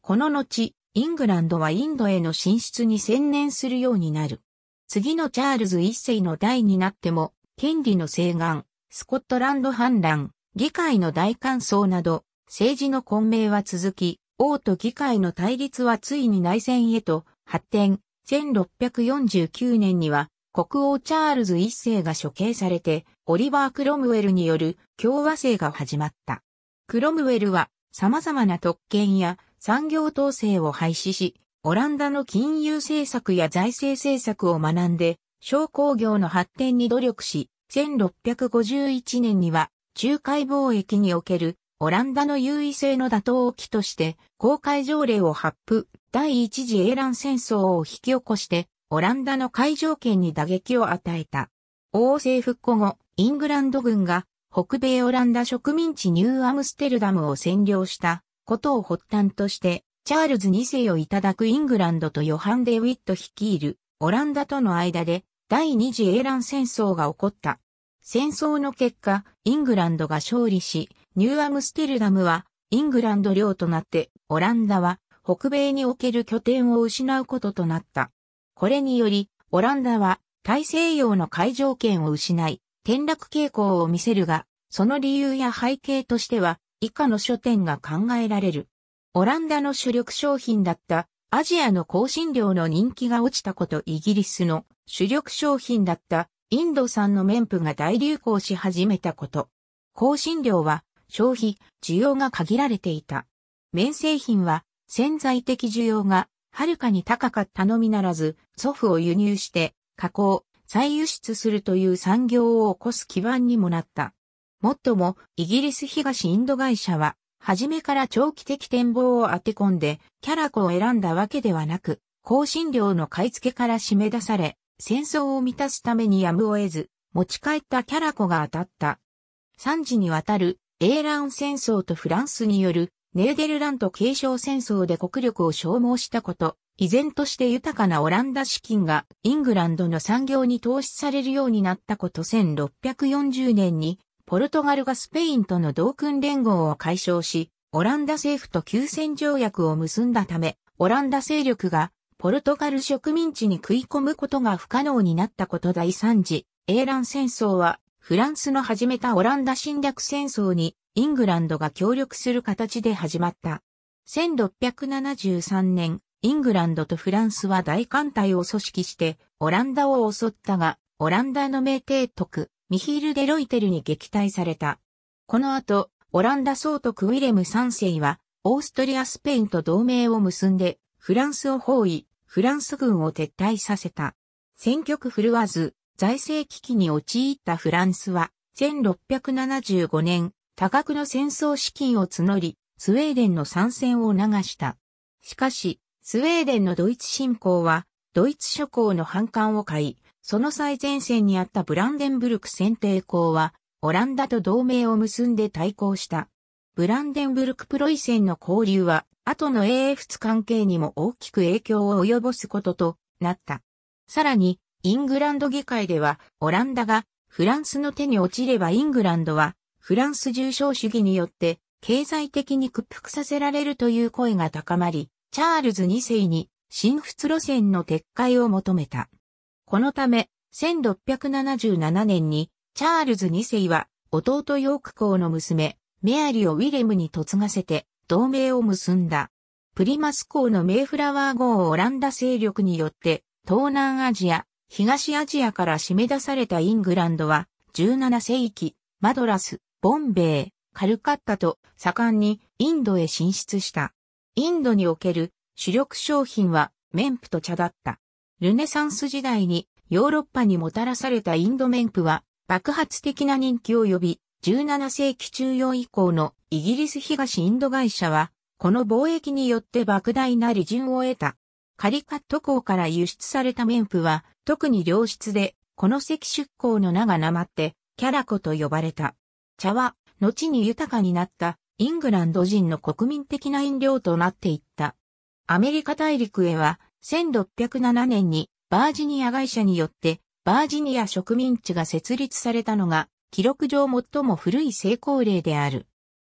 この後、イングランドはインドへの進出に専念するようになる。次のチャールズ一世の代になっても、権利の請願、スコットランド反乱、議会の大歓送など、政治の混迷は続き、王と議会の対立はついに内戦へと発展。1649年には国王チャールズ一世が処刑されて、オリバー・クロムウェルによる共和制が始まった。クロムウェルは様々な特権や産業統制を廃止し、オランダの金融政策や財政政策を学んで、商工業の発展に努力し、1651年には仲介貿易におけるオランダの優位性の打倒を機として、公開条例を発布、第一次英蘭戦争を引き起こして、オランダの海上圏に打撃を与えた。王政復古後、イングランド軍が北米オランダ植民地ニューアムステルダムを占領したことを発端として、チャールズ2世をいただくイングランドとヨハン・デ・ウィット率いるオランダとの間で第二次英蘭戦争が起こった。戦争の結果、イングランドが勝利し、ニューアムステルダムはイングランド領となってオランダは北米における拠点を失うこととなった。これによりオランダは大西洋の海上圏を失い転落傾向を見せるが、その理由や背景としては以下の書店が考えられる。オランダの主力商品だったアジアの香辛料の人気が落ちたことイギリスの主力商品だったインド産の綿布が大流行し始めたこと。香辛料は消費、需要が限られていた。綿製品は潜在的需要がはるかに高かったのみならず、祖父を輸入して加工、再輸出するという産業を起こす基盤にもなった。もっとも、イギリス東インド会社は、初めから長期的展望を当て込んで、キャラコを選んだわけではなく、香辛料の買い付けから締め出され、戦争を満たすためにやむを得ず、持ち帰ったキャラコが当たった。3時にわたる英乱戦争とフランスによるネーデルラント継承戦争で国力を消耗したこと、依然として豊かなオランダ資金がイングランドの産業に投資されるようになったこと1640年に、ポルトガルがスペインとの同訓連合を解消し、オランダ政府と休戦条約を結んだため、オランダ勢力がポルトガル植民地に食い込むことが不可能になったこと第3次、英乱戦争はフランスの始めたオランダ侵略戦争にイングランドが協力する形で始まった。1673年、イングランドとフランスは大艦隊を組織してオランダを襲ったが、オランダの名帝徳、ミヒール・デロイテルに撃退された。この後、オランダ総督ウィレム3世は、オーストリア・スペインと同盟を結んで、フランスを包囲、フランス軍を撤退させた。戦局振るわず、財政危機に陥ったフランスは、1675年、多額の戦争資金を募り、スウェーデンの参戦を流した。しかし、スウェーデンのドイツ侵攻は、ドイツ諸侯の反感を買い、その最前線にあったブランデンブルク選定校は、オランダと同盟を結んで対抗した。ブランデンブルクプロイセンの交流は、後の AF 関係にも大きく影響を及ぼすこととなった。さらに、イングランド議会では、オランダがフランスの手に落ちればイングランドは、フランス重商主義によって、経済的に屈服させられるという声が高まり、チャールズ2世に、新仏路線の撤回を求めた。このため、1677年に、チャールズ2世は、弟ヨーク公の娘、メアリをウィレムに嫁がせて、同盟を結んだ。プリマス公のメイフラワー号をオランダ勢力によって、東南アジア、東アジアから締め出されたイングランドは、17世紀、マドラス、ボンベイ、カルカッタと盛んにインドへ進出した。インドにおける主力商品は綿布と茶だった。ルネサンス時代にヨーロッパにもたらされたインド綿布は爆発的な人気を呼び、17世紀中央以降のイギリス東インド会社は、この貿易によって莫大な利潤を得た。カリカット港から輸出された綿布は特に良質で、この赤出港の名がなまって、キャラコと呼ばれた。茶は、後に豊かになったイングランド人の国民的な飲料となっていった。アメリカ大陸へは、1607年にバージニア会社によってバージニア植民地が設立されたのが、記録上最も古い成功例である。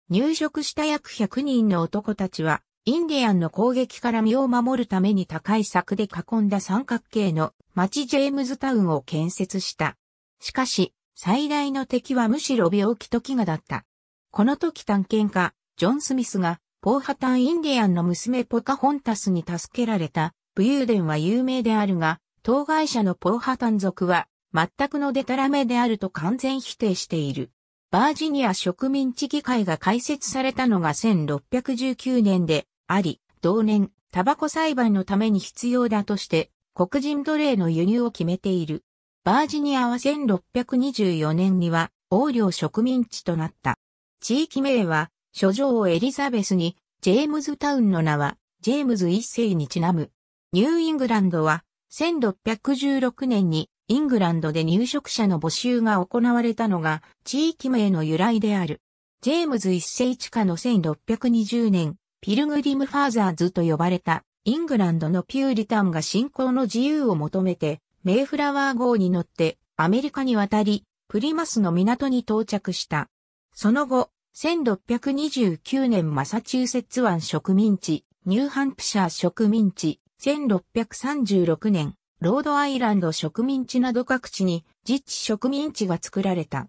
入植した約100人の男たちは、インディアンの攻撃から身を守るために高い柵で囲んだ三角形の町ジェームズタウンを建設した。しかし、最大の敵はむしろ病気と飢餓だった。この時探検家、ジョン・スミスが、ポーハタン・インディアンの娘ポカホンタスに助けられた、武勇伝は有名であるが、当該者のポーハタン族は、全くのデタラメであると完全否定している。バージニア植民地議会が開設されたのが1619年で、あり、同年、タバコ栽培のために必要だとして、黒人奴隷の輸入を決めている。バージニアは1624年には、王領植民地となった。地域名は、諸女王エリザベスに、ジェームズタウンの名は、ジェームズ一世にちなむ。ニューイングランドは、1616年に、イングランドで入植者の募集が行われたのが、地域名の由来である。ジェームズ一世地下の1620年、ピルグリムファーザーズと呼ばれた、イングランドのピューリタンが信仰の自由を求めて、メイフラワー号に乗ってアメリカに渡り、プリマスの港に到着した。その後、1629年マサチューセッツ湾植民地、ニューハンプシャー植民地、1636年、ロードアイランド植民地など各地に自治植民地が作られた。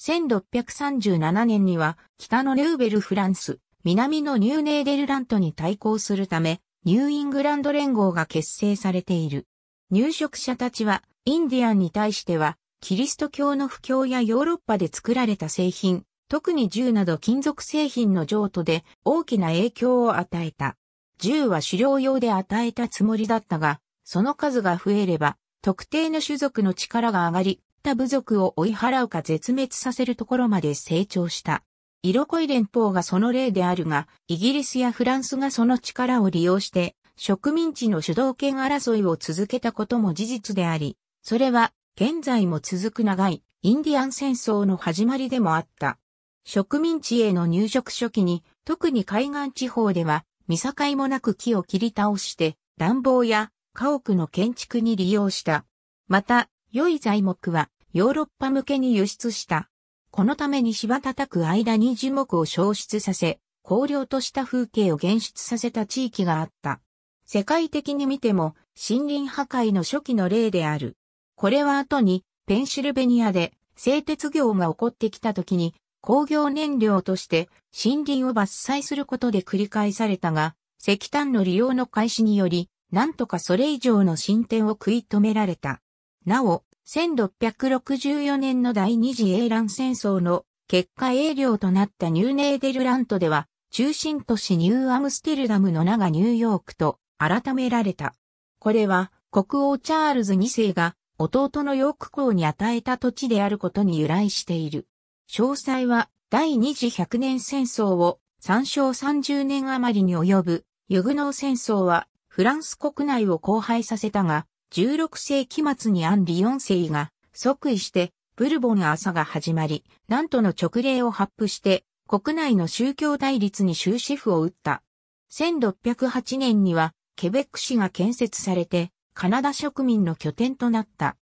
1637年には北のルーベルフランス、南のニューネーデルラントに対抗するため、ニューイングランド連合が結成されている。入植者たちは、インディアンに対しては、キリスト教の布教やヨーロッパで作られた製品、特に銃など金属製品の譲渡で大きな影響を与えた。銃は狩猟用で与えたつもりだったが、その数が増えれば、特定の種族の力が上がり、他部族を追い払うか絶滅させるところまで成長した。色濃い連邦がその例であるが、イギリスやフランスがその力を利用して、植民地の主導権争いを続けたことも事実であり、それは現在も続く長いインディアン戦争の始まりでもあった。植民地への入植初期に、特に海岸地方では、見境もなく木を切り倒して、暖房や家屋の建築に利用した。また、良い材木はヨーロッパ向けに輸出した。このために芝叩く間に樹木を消失させ、荒涼とした風景を現出させた地域があった。世界的に見ても森林破壊の初期の例である。これは後にペンシルベニアで製鉄業が起こってきた時に工業燃料として森林を伐採することで繰り返されたが、石炭の利用の開始により、なんとかそれ以上の進展を食い止められた。なお、1664年の第二次英乱戦争の結果英領となったニューネーデルラントでは、中心都市ニューアムステルダムの名がニューヨークと改められた。これは国王チャールズ2世が弟のヨーク公に与えた土地であることに由来している。詳細は第二次百年戦争を参照30年余りに及ぶユグノー戦争はフランス国内を荒廃させたが、16世紀末にアンリ4世が即位してブルボン朝が始まり、なんとの直令を発布して、国内の宗教対立に終止符を打った。1608年には、ケベック市が建設されて、カナダ植民の拠点となった。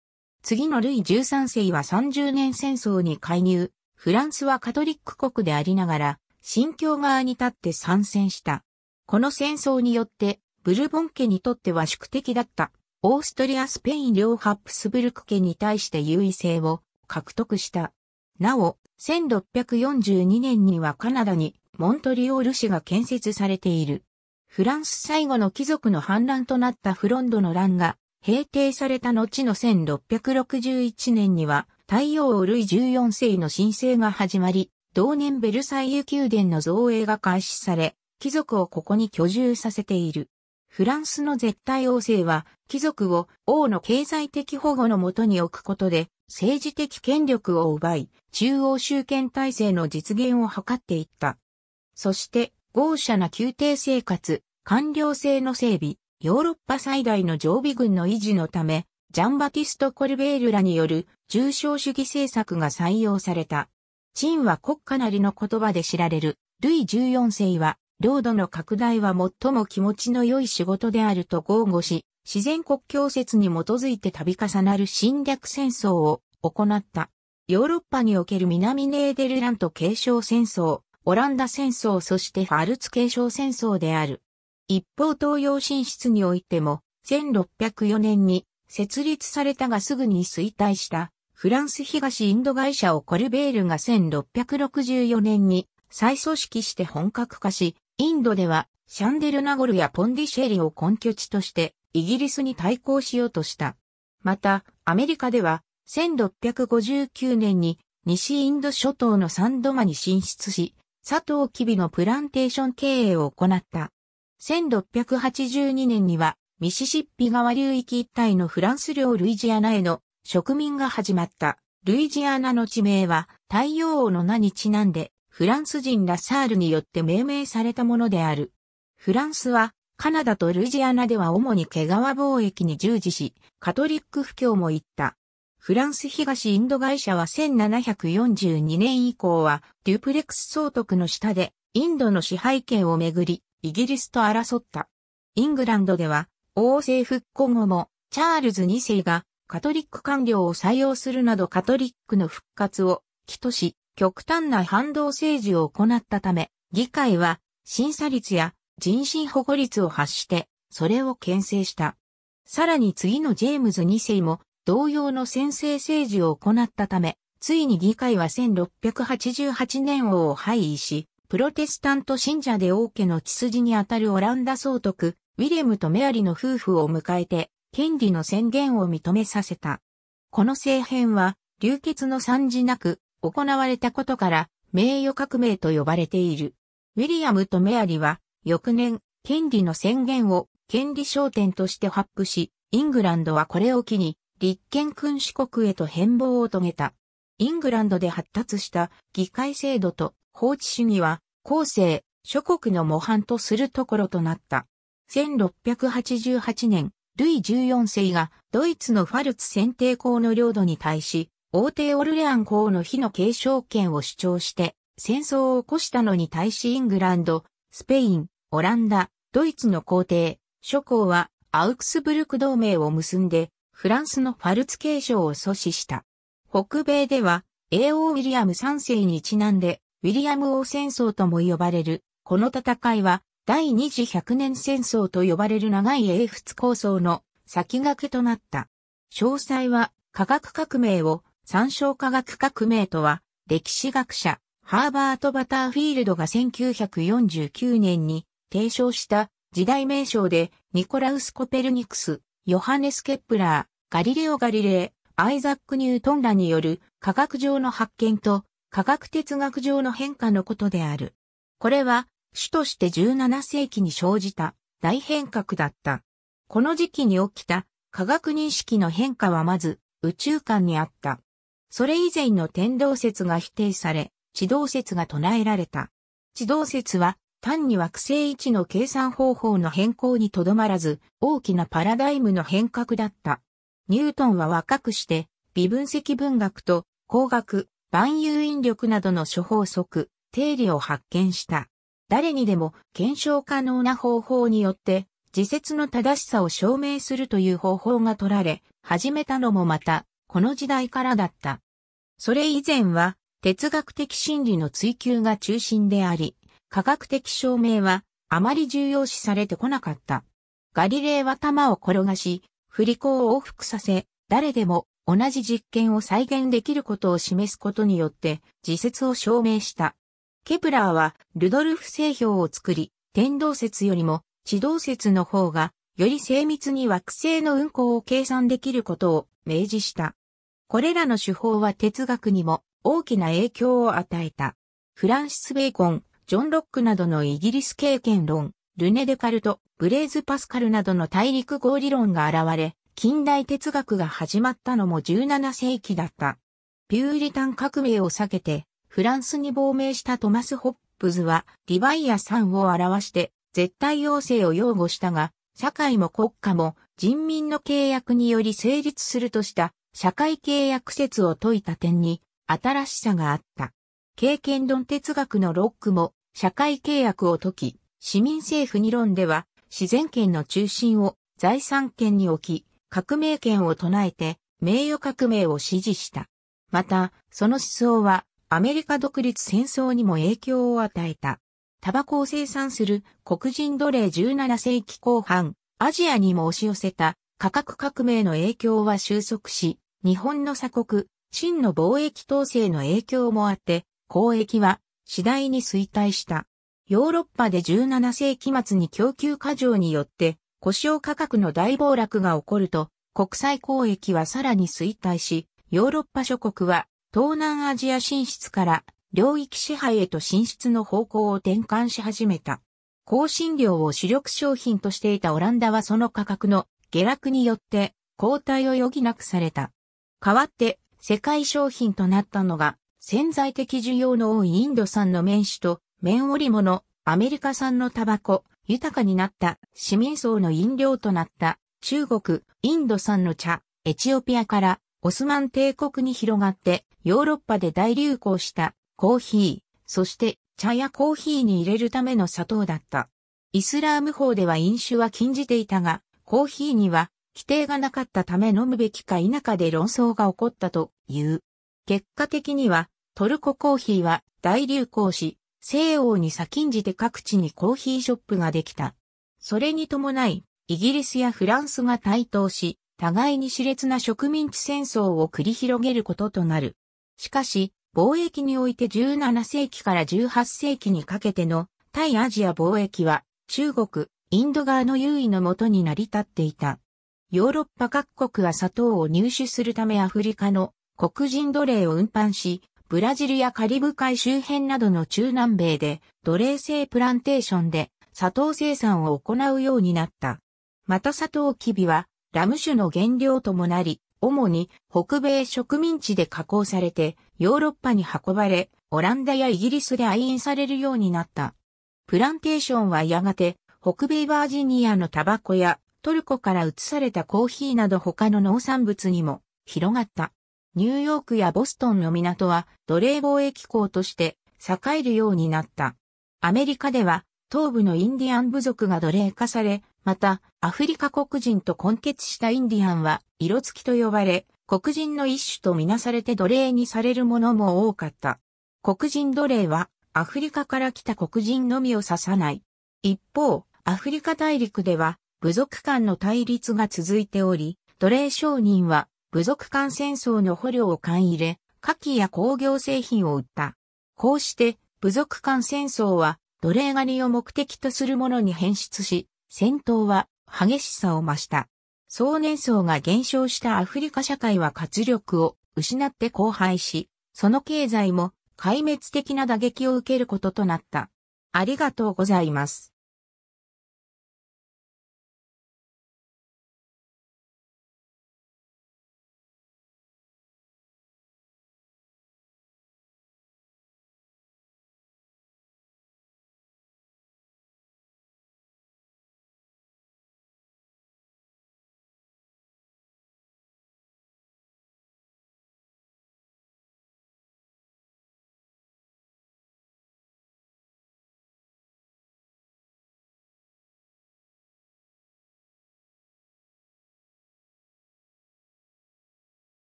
次のルイ13世は30年戦争に介入、フランスはカトリック国でありながら、新教側に立って参戦した。この戦争によって、ブルボン家にとっては宿敵だった。オーストリア・スペイン両ハプスブルク家に対して優位性を獲得した。なお、1642年にはカナダにモントリオール市が建設されている。フランス最後の貴族の反乱となったフロンドの乱が平定された後の1661年には太陽王ル14世の申請が始まり、同年ベルサイユ宮殿の造営が開始され、貴族をここに居住させている。フランスの絶対王政は、貴族を王の経済的保護のもとに置くことで、政治的権力を奪い、中央集権体制の実現を図っていった。そして、豪奢な宮廷生活、官僚制の整備、ヨーロッパ最大の常備軍の維持のため、ジャンバティスト・コルベールらによる重症主義政策が採用された。陳は国家なりの言葉で知られる、ルイ14世は領土の拡大は最も気持ちの良い仕事であると豪語し、自然国境説に基づいて度重なる侵略戦争を行った。ヨーロッパにおける南ネーデルラント継承戦争、オランダ戦争そしてファルツ継承戦争である。一方東洋進出においても、1604年に設立されたがすぐに衰退したフランス東インド会社をコルベールが1664年に再組織して本格化し、インドではシャンデルナゴルやポンディシェリを根拠地としてイギリスに対抗しようとした。また、アメリカでは1659年に西インド諸島のサンドマに進出し、佐藤キビのプランテーション経営を行った。1682年にはミシシッピ川流域一帯のフランス領ルイジアナへの植民が始まった。ルイジアナの地名は太陽王の名にちなんでフランス人ラサールによって命名されたものである。フランスは、カナダとルイジアナでは主に毛皮貿易に従事し、カトリック布教も行った。フランス東インド会社は1742年以降は、デュプレックス総督の下で、インドの支配権をめぐり、イギリスと争った。イングランドでは、王政復古後も、チャールズ2世が、カトリック官僚を採用するなどカトリックの復活を、起とし、極端な反動政治を行ったため、議会は審査率や人身保護率を発して、それを牽制した。さらに次のジェームズ2世も同様の先制政治を行ったため、ついに議会は1688年王を廃位し、プロテスタント信者で王家の血筋にあたるオランダ総督、ウィレムとメアリの夫婦を迎えて、権利の宣言を認めさせた。この政変は、流血の惨事なく、行われたことから、名誉革命と呼ばれている。ウィリアムとメアリは、翌年、権利の宣言を権利焦点として発布し、イングランドはこれを機に、立憲君主国へと変貌を遂げた。イングランドで発達した議会制度と法治主義は、後世、諸国の模範とするところとなった。1688年、ルイ14世がドイツのファルツ選定校の領土に対し、王帝オルレアン公の日の継承権を主張して、戦争を起こしたのに対しイングランド、スペイン、オランダ、ドイツの皇帝、諸公はアウクスブルク同盟を結んで、フランスのファルツ継承を阻止した。北米では、英王ウィリアム3世にちなんで、ウィリアム王戦争とも呼ばれる、この戦いは、第二次百年戦争と呼ばれる長い英仏構想の先駆けとなった。詳細は、科学革命を参照科学革命とは、歴史学者、ハーバート・バターフィールドが1949年に提唱した時代名称で、ニコラウス・コペルニクス、ヨハネス・ケップラー、ガリレオ・ガリレイ、アイザック・ニュートンらによる科学上の発見と科学哲学上の変化のことである。これは主として17世紀に生じた大変革だった。この時期に起きた科学認識の変化はまず宇宙間にあった。それ以前の天動説が否定され、地動説が唱えられた。地動説は、単に惑星位置の計算方法の変更にとどまらず、大きなパラダイムの変革だった。ニュートンは若くして、微分析文学と工学、万有引力などの諸法則、定理を発見した。誰にでも検証可能な方法によって、自説の正しさを証明するという方法が取られ、始めたのもまた、この時代からだった。それ以前は、哲学的真理の追求が中心であり、科学的証明はあまり重要視されてこなかった。ガリレーは玉を転がし、振り子を往復させ、誰でも同じ実験を再現できることを示すことによって、自説を証明した。ケプラーはルドルフ製氷を作り、天動説よりも地動説の方が、より精密に惑星の運行を計算できることを明示した。これらの手法は哲学にも大きな影響を与えた。フランシス・ベーコン、ジョン・ロックなどのイギリス経験論、ルネ・デカルト、ブレーズ・パスカルなどの大陸合理論が現れ、近代哲学が始まったのも17世紀だった。ピューリタン革命を避けて、フランスに亡命したトマス・ホップズは、リバイアさんを表して、絶対王政を擁護したが、社会も国家も人民の契約により成立するとした社会契約説を説いた点に新しさがあった。経験論哲学のロックも社会契約を解き、市民政府理論では自然権の中心を財産権に置き、革命権を唱えて名誉革命を支持した。また、その思想はアメリカ独立戦争にも影響を与えた。タバコを生産する黒人奴隷17世紀後半、アジアにも押し寄せた価格革命の影響は収束し、日本の鎖国、真の貿易統制の影響もあって、交易は次第に衰退した。ヨーロッパで17世紀末に供給過剰によって、故障価格の大暴落が起こると、国際交易はさらに衰退し、ヨーロッパ諸国は東南アジア進出から領域支配へと進出の方向を転換し始めた。香辛料を主力商品としていたオランダはその価格の下落によって交代を余儀なくされた。代わって、世界商品となったのが、潜在的需要の多いインド産の綿種と、綿織物、アメリカ産のタバコ、豊かになった市民層の飲料となった中国、インド産の茶、エチオピアからオスマン帝国に広がってヨーロッパで大流行したコーヒー、そして茶やコーヒーに入れるための砂糖だった。イスラーム法では飲酒は禁じていたが、コーヒーには規定がなかったため飲むべきか否かで論争が起こったという。結果的にはトルココーヒーは大流行し、西欧に先んじて各地にコーヒーショップができた。それに伴い、イギリスやフランスが台頭し、互いに熾烈な植民地戦争を繰り広げることとなる。しかし、貿易において17世紀から18世紀にかけての対アジア貿易は中国、インド側の優位のもとに成り立っていた。ヨーロッパ各国は砂糖を入手するためアフリカの黒人奴隷を運搬し、ブラジルやカリブ海周辺などの中南米で奴隷制プランテーションで砂糖生産を行うようになった。また砂糖キビはラム酒の原料ともなり、主に北米植民地で加工されてヨーロッパに運ばれ、オランダやイギリスで愛飲されるようになった。プランテーションはやがて北米バージニアのタバコやトルコから移されたコーヒーなど他の農産物にも広がった。ニューヨークやボストンの港は奴隷貿易港として栄えるようになった。アメリカでは東部のインディアン部族が奴隷化され、またアフリカ黒人と混血したインディアンは色付きと呼ばれ、黒人の一種とみなされて奴隷にされるものも多かった。黒人奴隷はアフリカから来た黒人のみを指さない。一方、アフリカ大陸では部族間の対立が続いており、奴隷商人は部族間戦争の捕虜を勘入れ、火器や工業製品を売った。こうして部族間戦争は奴隷狩りを目的とするものに変質し、戦闘は激しさを増した。総年層が減少したアフリカ社会は活力を失って荒廃し、その経済も壊滅的な打撃を受けることとなった。ありがとうございます。